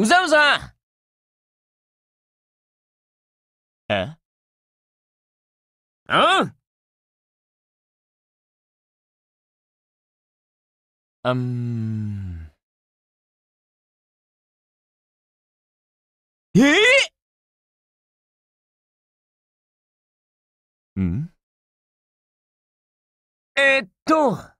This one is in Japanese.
うざうざえうんうん。えー、うんえー、っと。